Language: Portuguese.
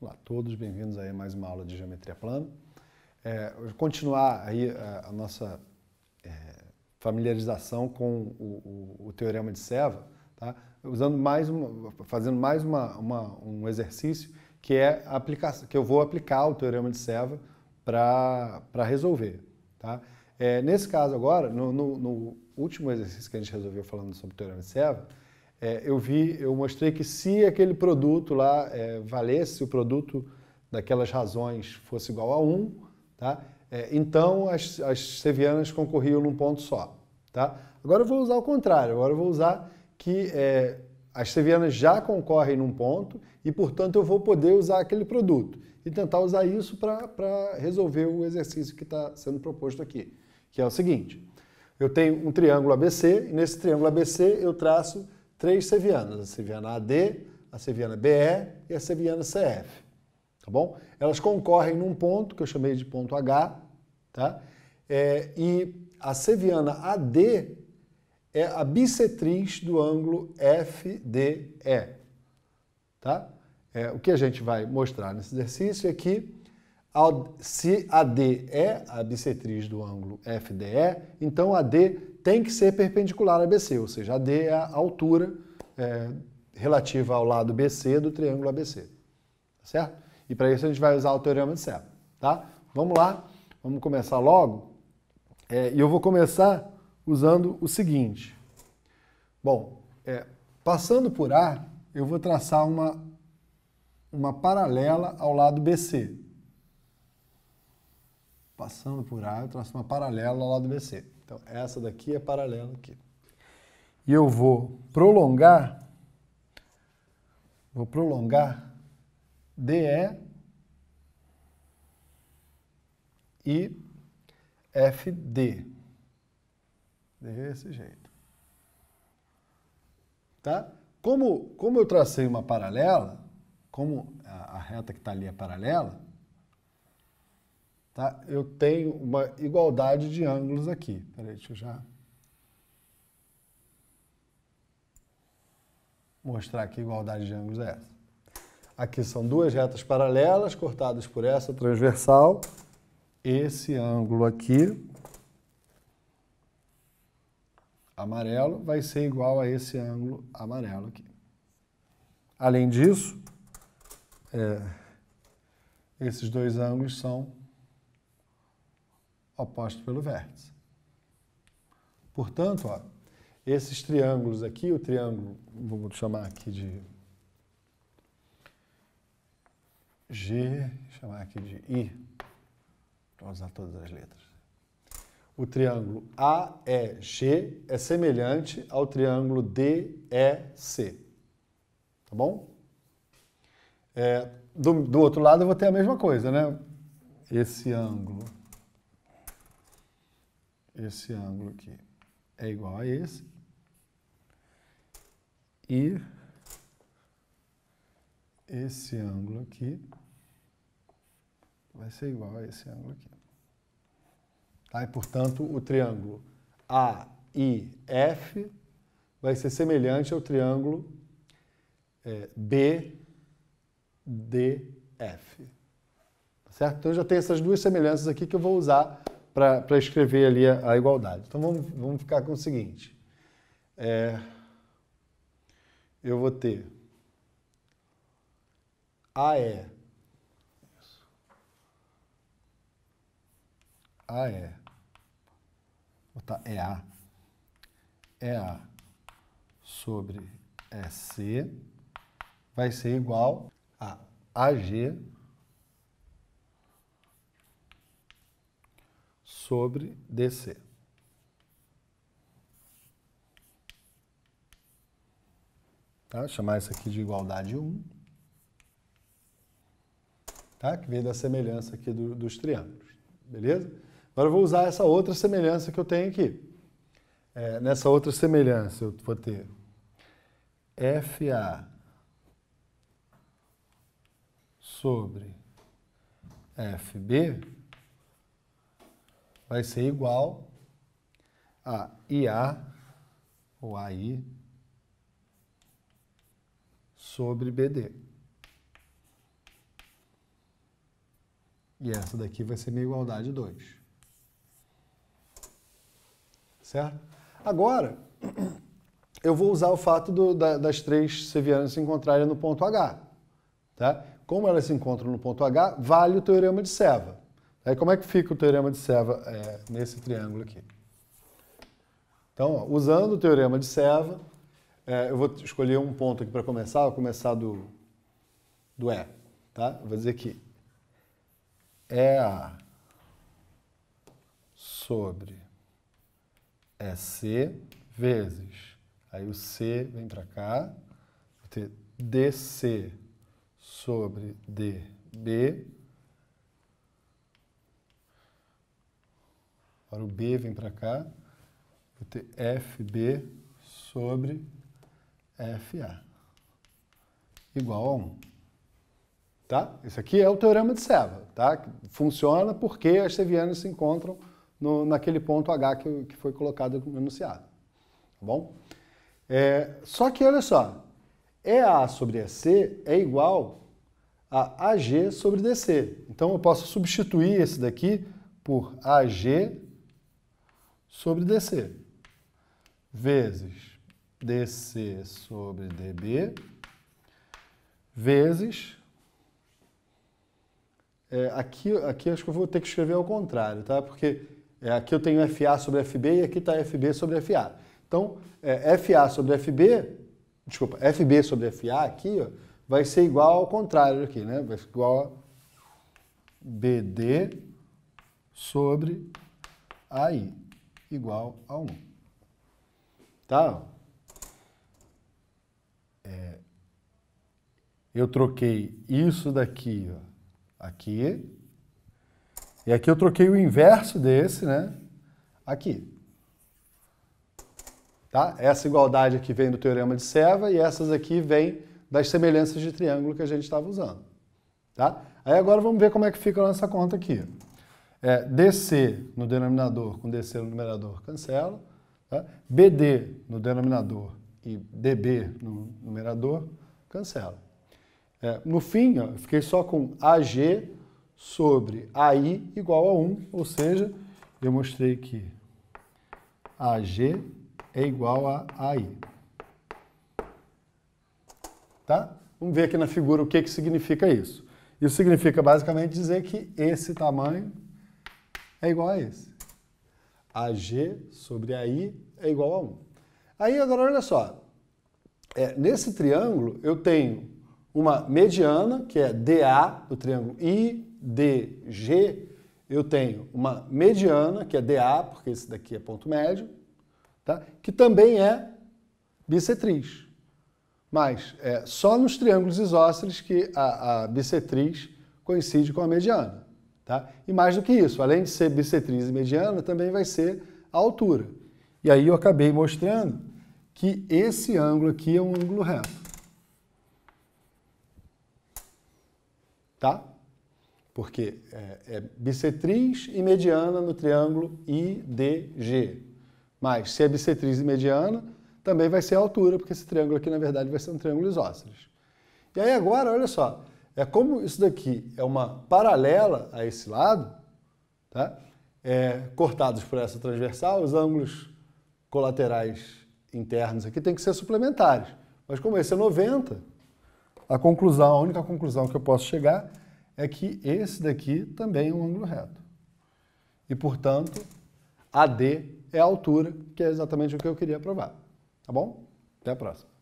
Olá a todos, bem-vindos a mais uma aula de geometria plana. É, continuar aí a, é, a nossa é, familiarização com o, o, o, teorema de Serva, tá? usando mais uma, fazendo mais uma, uma, um exercício que é aplicar, que eu vou aplicar o teorema de Serva para resolver. Tá? É, nesse caso agora, no, no, no último exercício que a gente resolveu falando sobre o teorema de Seva, é, eu vi, eu mostrei que se aquele produto lá é, valesse, o produto daquelas razões fosse igual a 1, um, tá? É, então as, as sevianas concorriam num ponto só. Tá? Agora eu vou usar o contrário, agora eu vou usar que é, as sevianas já concorrem num ponto e, portanto, eu vou poder usar aquele produto e tentar usar isso para resolver o exercício que está sendo proposto aqui, que é o seguinte. Eu tenho um triângulo ABC e nesse triângulo ABC eu traço três sevianas, a seviana AD, a seviana BE e a seviana CF, tá bom? Elas concorrem num ponto que eu chamei de ponto H, tá? É, e a seviana AD é a bissetriz do ângulo FDE, tá? É, o que a gente vai mostrar nesse exercício é que se AD é a bissetriz do ângulo FDE, então AD tem que ser perpendicular a BC, ou seja, AD é a altura é, relativa ao lado BC do triângulo ABC. Tá certo? E para isso a gente vai usar o teorema de Serra. Tá? Vamos lá, vamos começar logo. É, e eu vou começar usando o seguinte. Bom, é, passando por A, eu vou traçar uma, uma paralela ao lado BC. Passando por A, eu traço uma paralela ao lado BC. Então, essa daqui é paralela aqui. E eu vou prolongar, vou prolongar DE e FD. Desse jeito. Tá? Como, como eu tracei uma paralela, como a, a reta que está ali é paralela, tá? eu tenho uma igualdade de ângulos aqui. Peraí, deixa eu já mostrar que igualdade de ângulos é essa. Aqui são duas retas paralelas cortadas por essa transversal. Esse ângulo aqui, amarelo, vai ser igual a esse ângulo amarelo aqui. Além disso, é, esses dois ângulos são oposto pelo vértice. Portanto, ó, esses triângulos aqui, o triângulo, vamos chamar aqui de G, chamar aqui de I, para usar todas as letras. O triângulo AEG é semelhante ao triângulo DEC. Tá bom? É, do, do outro lado eu vou ter a mesma coisa, né? Esse ângulo esse ângulo aqui é igual a esse. E esse ângulo aqui vai ser igual a esse ângulo aqui. Tá? E, portanto, o triângulo AIF vai ser semelhante ao triângulo é, BDF. Tá certo? Então, eu já tenho essas duas semelhanças aqui que eu vou usar para escrever ali a, a, igualdade. Então vamos, vamos ficar com o seguinte. É, eu vou ter AE. AE. Vou botar EA. EA sobre SC vai ser igual a AG sobre DC. Tá? Vou chamar isso aqui de igualdade 1, tá? que vem da semelhança aqui do, dos triângulos. Beleza? Agora eu vou usar essa outra semelhança que eu tenho aqui. É, nessa outra semelhança eu vou ter FA sobre FB vai ser igual a IA, ou AI, sobre BD. E essa daqui vai ser minha igualdade 2. Certo? Agora, eu vou usar o fato do, da, das três sevianas se encontrarem no ponto H. Tá? Como elas se encontram no ponto H, vale o teorema de Seva. Aí como é que fica o teorema de Seva é, nesse triângulo aqui? Então, ó, usando o teorema de Seva, é, eu vou escolher um ponto aqui para começar, vou começar do, do E, tá? Eu vou dizer que A sobre EC vezes, aí o C vem para cá, vou ter DC sobre DB Agora o B vem para cá, vou ter FB sobre FA igual a 1. Tá? Esse aqui é o teorema de Seva, tá? Funciona porque as sevianas se encontram no, naquele ponto H que, que foi colocado no enunciado, tá bom? É, só que, olha só, EA sobre EC é igual a AG sobre DC. Então, eu posso substituir esse daqui por AG sobre DC, vezes DC sobre DB, vezes. É, aqui, aqui acho que eu vou ter que escrever ao contrário, tá? Porque é, aqui eu tenho FA sobre FB e aqui está FB sobre FA. Então, é, FA sobre FB, desculpa, FB sobre FA aqui, ó, vai ser igual ao contrário aqui, né? Vai ser igual a BD sobre AI igual a 1. Tá? É, eu troquei isso daqui, ó, aqui. E aqui eu troquei o inverso desse, né? Aqui. Tá? Essa igualdade aqui vem do teorema de Seva e essas aqui vêm das semelhanças de triângulo que a gente estava usando. Tá? Aí agora vamos ver como é que fica a nossa conta aqui é, DC no denominador com DC no numerador cancela, tá? BD no denominador e DB no numerador cancela. É, no fim, ó, eu fiquei só com AG sobre AI igual a 1, ou seja, eu mostrei que AG é igual a AI. Tá? Vamos ver aqui na figura o que, que significa isso. Isso significa basicamente dizer que esse tamanho é igual a esse. AG sobre AI é igual a 1. Aí agora olha só, é, nesse triângulo eu tenho uma mediana, que é DA do triângulo IDG, eu tenho uma mediana, que é DA, porque esse daqui é ponto médio, tá? que também é bissetriz. Mas é só nos triângulos isósceles que a, a bissetriz coincide com a mediana. Tá? E mais do que isso, além de ser bissetriz e mediana, também vai ser a altura. E aí eu acabei mostrando que esse ângulo aqui é um ângulo reto. Tá? Porque é, é bissetriz e mediana no triângulo IDG. Mas se é bissetriz e mediana, também vai ser a altura, porque esse triângulo aqui, na verdade, vai ser um triângulo isósceles. E aí agora, olha só, é como isso daqui é uma paralela a esse lado, tá? É, cortados por essa transversal, os ângulos colaterais internos aqui têm que ser suplementares. Mas como esse é 90, a conclusão, a única conclusão que eu posso chegar é que esse daqui também é um ângulo reto. E, portanto, AD é a altura, que é exatamente o que eu queria provar. Tá bom? Até a próxima.